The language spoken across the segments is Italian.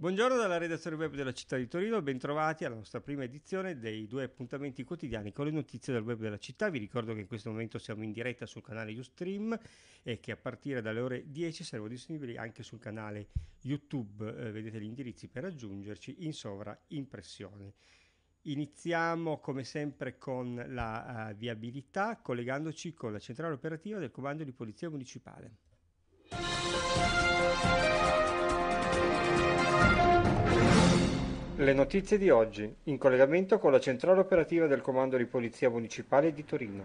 Buongiorno dalla redazione web della città di Torino, bentrovati alla nostra prima edizione dei due appuntamenti quotidiani con le notizie del web della città. Vi ricordo che in questo momento siamo in diretta sul canale Ustream e che a partire dalle ore 10 saremo disponibili anche sul canale YouTube. Eh, vedete gli indirizzi per raggiungerci in sovraimpressione. Iniziamo come sempre con la uh, viabilità collegandoci con la centrale operativa del Comando di Polizia Municipale. Le notizie di oggi, in collegamento con la centrale operativa del Comando di Polizia Municipale di Torino.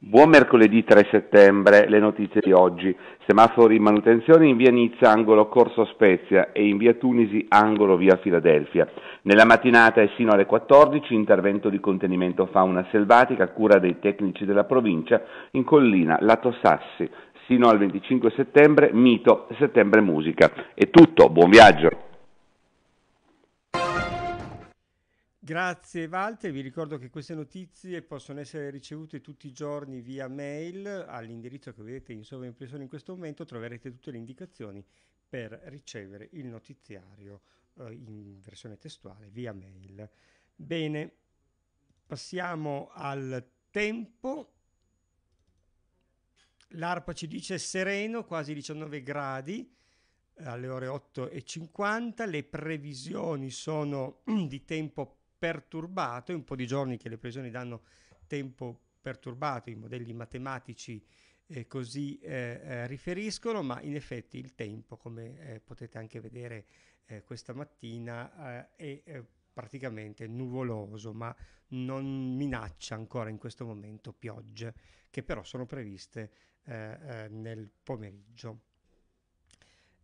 Buon mercoledì 3 settembre, le notizie di oggi. Semafori in manutenzione in via Nizza, angolo Corso Spezia e in via Tunisi, angolo via Filadelfia. Nella mattinata e sino alle 14 intervento di contenimento fauna selvatica a cura dei tecnici della provincia in collina Lato Sassi sino al 25 settembre, Mito, settembre musica. È tutto, buon viaggio. Grazie Walter, vi ricordo che queste notizie possono essere ricevute tutti i giorni via mail all'indirizzo che vedete in sovraimpressione in questo momento, troverete tutte le indicazioni per ricevere il notiziario eh, in versione testuale via mail. Bene, passiamo al tempo. L'ARPA ci dice sereno, quasi 19 gradi alle ore 8.50, le previsioni sono di tempo perturbato, è un po' di giorni che le previsioni danno tempo perturbato, i modelli matematici eh, così eh, eh riferiscono, ma in effetti il tempo, come eh, potete anche vedere eh, questa mattina, eh, è praticamente nuvoloso, ma non minaccia ancora in questo momento piogge, che però sono previste eh, eh nel pomeriggio.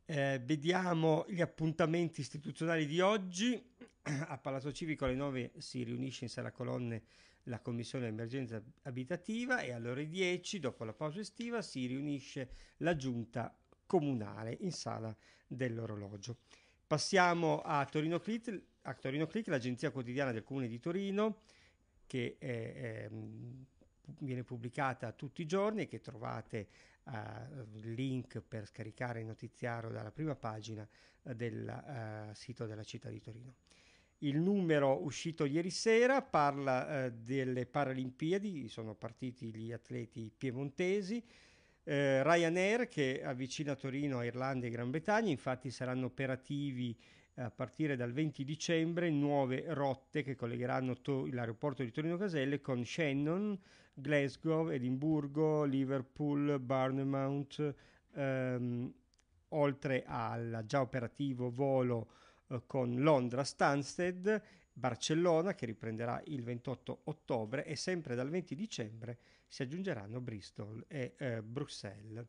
Eh, vediamo gli appuntamenti istituzionali di oggi. A Palazzo Civico alle 9 si riunisce in sala colonne la Commissione Emergenza Abitativa e alle ore 10, dopo la pausa estiva, si riunisce la Giunta Comunale in sala dell'orologio. Passiamo a Torino Click, a Torino Click l'agenzia quotidiana del comune di Torino che è, è, mm, viene pubblicata tutti i giorni e che trovate il uh, ah, link per scaricare il notiziario dalla prima pagina eh, del uh, sito della città di Torino. Il numero uscito ieri sera parla uh, delle Paralimpiadi, sono partiti gli atleti piemontesi, eh, Ryanair che avvicina Torino a Irlanda e Gran Bretagna, infatti saranno operativi eh, a partire dal 20 dicembre nuove rotte che collegheranno to- l'aeroporto di Torino Caselle con Shannon, Glasgow, Edimburgo, Liverpool, Barnemount, ehm, oltre al già operativo volo eh, con Londra Stansted Barcellona che riprenderà il 28 ottobre e sempre dal 20 dicembre si aggiungeranno Bristol e eh, Bruxelles.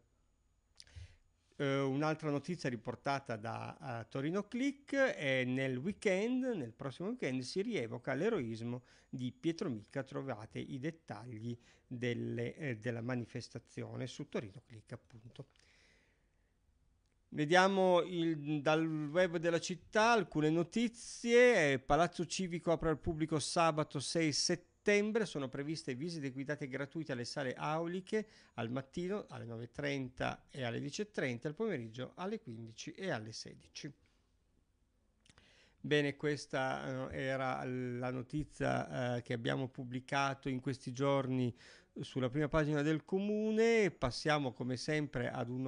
Eh, un'altra notizia riportata da uh, Torino Click è nel weekend, nel prossimo weekend si rievoca l'eroismo di Pietro Micca, trovate i dettagli delle, eh, della manifestazione su Torino Click appunto. Vediamo il, dal web della città alcune notizie. Palazzo Civico apre al pubblico sabato 6 settembre. Sono previste visite guidate gratuite alle sale auliche al mattino alle 9.30 e alle 10.30, al pomeriggio alle 15 e alle 16. Bene, questa eh, era la notizia eh, che abbiamo pubblicato in questi giorni eh, sulla prima pagina del comune. Passiamo come sempre ad un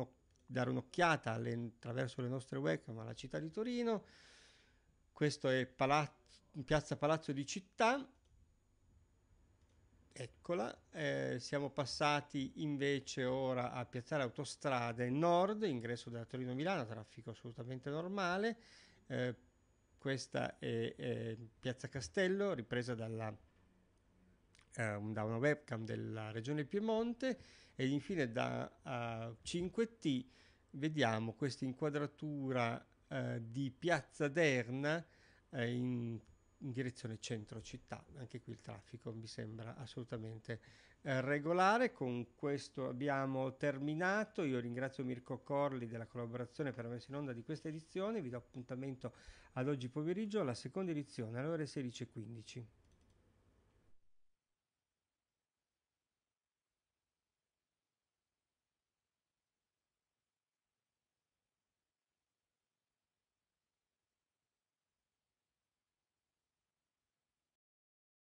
dare un'occhiata attraverso le nostre webcam alla città di Torino. Questo è Palazzo, Piazza Palazzo di Città. Eccola, eh, siamo passati invece ora a Piazzale Autostrade Nord, ingresso da Torino-Milano, traffico assolutamente normale. Eh, questa è, è eh, Piazza Castello, ripresa dalla eh, da una webcam della regione Piemonte e infine da uh, 5T vediamo questa inquadratura uh, di Piazza Derna uh, in, in, direzione centro città. Anche qui il traffico mi sembra assolutamente eh, regolare. Con questo abbiamo terminato. Io ringrazio Mirko Corli della collaborazione per aver messa in onda di questa edizione. Vi do appuntamento ad oggi pomeriggio alla seconda edizione alle ore 16.15.